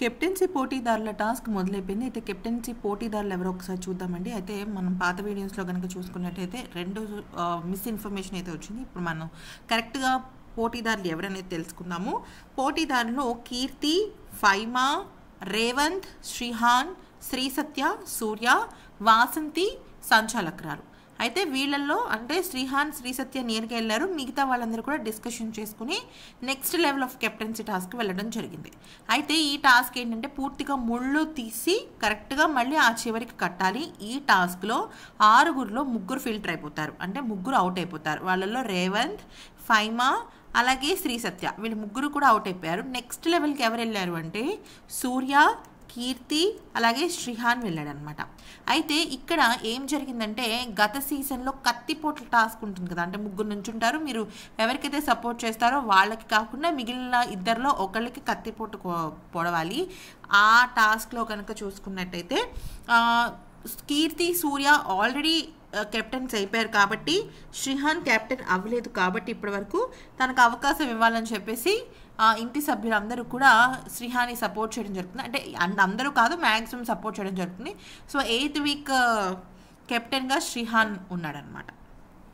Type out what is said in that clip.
captaincy పోటీదారుల task మొదలైపోయింది అయితే captaincy పోటీదారులు ఎవరో ఒకసారి చూద్దామండి అయితే మనం పాత వీడియోస్లో కనుక చూసుకున్నట్టయితే రెండు మిస్ఇన్ఫర్మేషన్ అయితే వచ్చింది ఇప్పుడు మనం కరెక్ట్గా పోటీదారులు ఎవరనేది తెలుసుకున్నాము పోటీదారులు కీర్తి ఫైమా రేవంత్ శ్రీహాన్ శ్రీసత్య సూర్య వాసంతి సంచాలక్రాలు అయితే వీళ్ళల్లో అంటే శ్రీహాన్ శ్రీసత్య నియర్కి వెళ్ళారు మిగతా వాళ్ళందరూ కూడా డిస్కషన్ చేసుకుని next level of captaincy task వెళ్ళడం జరిగింది అయితే ఈ టాస్క్ ఏంటంటే పూర్తిగా ముళ్ళు తీసి కరెక్ట్గా మళ్ళీ ఆ చివరికి కట్టాలి ఈ టాస్క్లో ఆరుగురిలో ముగ్గురు ఫిల్టర్ అయిపోతారు అంటే ముగ్గురు అవుట్ అయిపోతారు వాళ్ళల్లో రేవంత్ ఫైమా అలాగే శ్రీ సత్య వీళ్ళు ముగ్గురు కూడా అవుట్ అయిపోయారు నెక్స్ట్ లెవెల్కి ఎవరు వెళ్ళారు అంటే సూర్య కీర్తి అలాగే శ్రీహాన్ వెళ్ళాడనమాట అయితే ఇక్కడ ఏం జరిగిందంటే గత సీజన్లో కత్తిపోట్ల టాస్క్ ఉంటుంది కదా అంటే ముగ్గురు నుంచి ఉంటారు మీరు ఎవరికైతే సపోర్ట్ చేస్తారో వాళ్ళకి కాకుండా మిగిలిన ఇద్దరిలో ఒకళ్ళకి కత్తిపోటు పొడవాలి ఆ టాస్క్లో కనుక చూసుకున్నట్టయితే కీర్తి సూర్య ఆల్రెడీ కెప్టెన్స్ అయిపోయారు కాబట్టి శ్రీహాన్ కెప్టెన్ అవ్వలేదు కాబట్టి ఇప్పటి వరకు తనకు అవకాశం ఇవ్వాలని చెప్పేసి ఇంటి సభ్యులందరూ కూడా శ్రీహాని సపోర్ట్ చేయడం జరుగుతుంది అంటే అందరూ కాదు మ్యాక్సిమం సపోర్ట్ చేయడం జరుగుతుంది సో ఎయిత్ వీక్ కెప్టెన్గా శ్రీహాన్ ఉన్నాడనమాట